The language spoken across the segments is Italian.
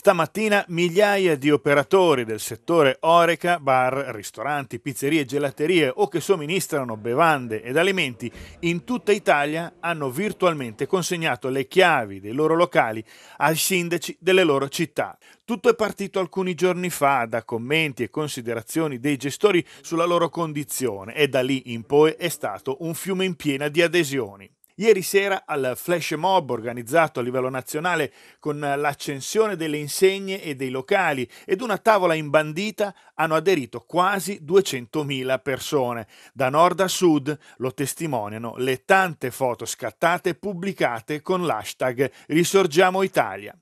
Stamattina migliaia di operatori del settore oreca, bar, ristoranti, pizzerie, gelaterie o che somministrano bevande ed alimenti in tutta Italia hanno virtualmente consegnato le chiavi dei loro locali ai sindaci delle loro città. Tutto è partito alcuni giorni fa da commenti e considerazioni dei gestori sulla loro condizione e da lì in poi è stato un fiume in piena di adesioni. Ieri sera al flash mob organizzato a livello nazionale con l'accensione delle insegne e dei locali ed una tavola imbandita hanno aderito quasi 200.000 persone. Da nord a sud lo testimoniano le tante foto scattate e pubblicate con l'hashtag Risorgiamo Italia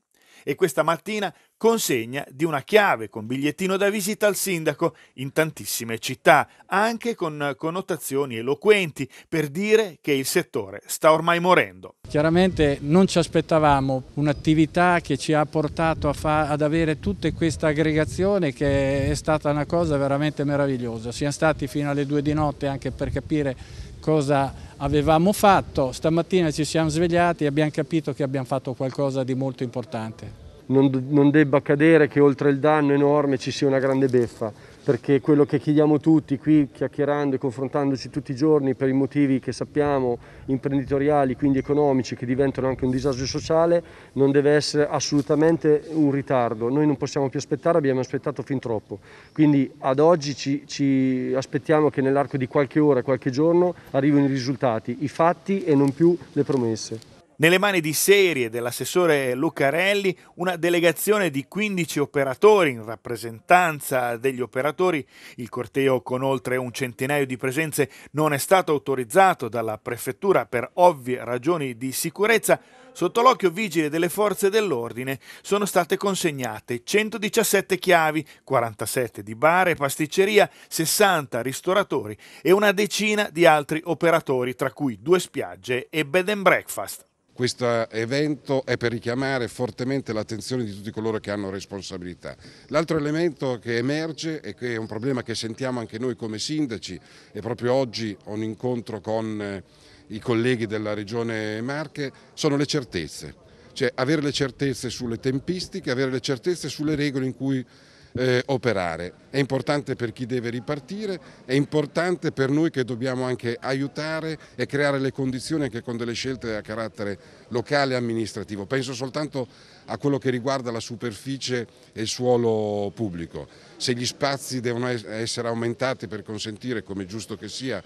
e questa mattina consegna di una chiave con bigliettino da visita al sindaco in tantissime città, anche con connotazioni eloquenti per dire che il settore sta ormai morendo. Chiaramente non ci aspettavamo un'attività che ci ha portato ad avere tutta questa aggregazione che è stata una cosa veramente meravigliosa. Siamo stati fino alle due di notte anche per capire cosa avevamo fatto. Stamattina ci siamo svegliati e abbiamo capito che abbiamo fatto qualcosa di molto importante. Non, non debba accadere che oltre il danno enorme ci sia una grande beffa perché quello che chiediamo tutti qui chiacchierando e confrontandoci tutti i giorni per i motivi che sappiamo imprenditoriali, quindi economici, che diventano anche un disagio sociale, non deve essere assolutamente un ritardo. Noi non possiamo più aspettare, abbiamo aspettato fin troppo. Quindi ad oggi ci, ci aspettiamo che nell'arco di qualche ora, qualche giorno, arrivino i risultati, i fatti e non più le promesse nelle mani di serie dell'assessore Lucarelli una delegazione di 15 operatori in rappresentanza degli operatori. Il corteo con oltre un centinaio di presenze non è stato autorizzato dalla prefettura per ovvie ragioni di sicurezza. Sotto l'occhio vigile delle forze dell'ordine sono state consegnate 117 chiavi, 47 di bar e pasticceria, 60 ristoratori e una decina di altri operatori, tra cui due spiagge e bed and breakfast. Questo evento è per richiamare fortemente l'attenzione di tutti coloro che hanno responsabilità. L'altro elemento che emerge e che è un problema che sentiamo anche noi come sindaci e proprio oggi ho un incontro con eh, i colleghi della regione Marche sono le certezze, cioè avere le certezze sulle tempistiche, avere le certezze sulle regole in cui eh, operare. È importante per chi deve ripartire, è importante per noi che dobbiamo anche aiutare e creare le condizioni anche con delle scelte a carattere locale e amministrativo. Penso soltanto a quello che riguarda la superficie e il suolo pubblico. Se gli spazi devono essere aumentati per consentire, come giusto che sia,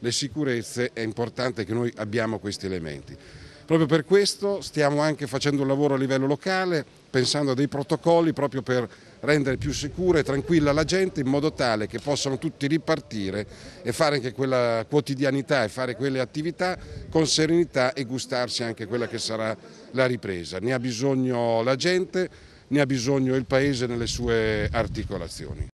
le sicurezze, è importante che noi abbiamo questi elementi. Proprio per questo stiamo anche facendo un lavoro a livello locale, pensando a dei protocolli proprio per rendere più sicura e tranquilla la gente in modo tale che possano tutti ripartire e fare anche quella quotidianità e fare quelle attività con serenità e gustarsi anche quella che sarà la ripresa. Ne ha bisogno la gente, ne ha bisogno il Paese nelle sue articolazioni.